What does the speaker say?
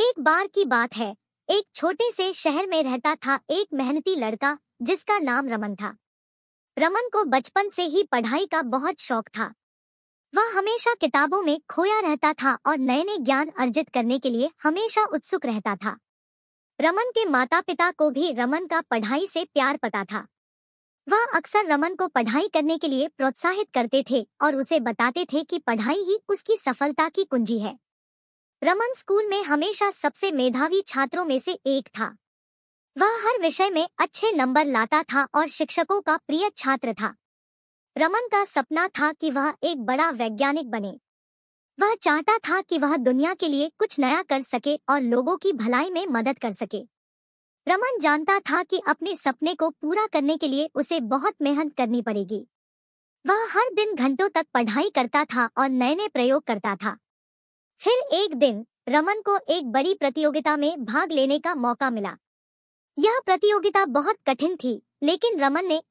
एक बार की बात है एक छोटे से शहर में रहता था एक मेहनती लड़का जिसका नाम रमन था रमन को बचपन से ही पढ़ाई का बहुत शौक था वह हमेशा किताबों में खोया रहता था और नए नए ज्ञान अर्जित करने के लिए हमेशा उत्सुक रहता था रमन के माता पिता को भी रमन का पढ़ाई से प्यार पता था वह अक्सर रमन को पढ़ाई करने के लिए प्रोत्साहित करते थे और उसे बताते थे कि पढ़ाई ही उसकी सफलता की कुंजी है रमन स्कूल में हमेशा सबसे मेधावी छात्रों में से एक था वह हर विषय में अच्छे नंबर लाता था और शिक्षकों का प्रिय छात्र था रमन का सपना था कि वह एक बड़ा वैज्ञानिक बने वह चाहता था कि वह दुनिया के लिए कुछ नया कर सके और लोगों की भलाई में मदद कर सके रमन जानता था कि अपने सपने को पूरा करने के लिए उसे बहुत मेहनत करनी पड़ेगी वह हर दिन घंटों तक पढ़ाई करता था और नए नए प्रयोग करता था फिर एक दिन रमन को एक बड़ी प्रतियोगिता में भाग लेने का मौका मिला यह प्रतियोगिता बहुत कठिन थी लेकिन रमन ने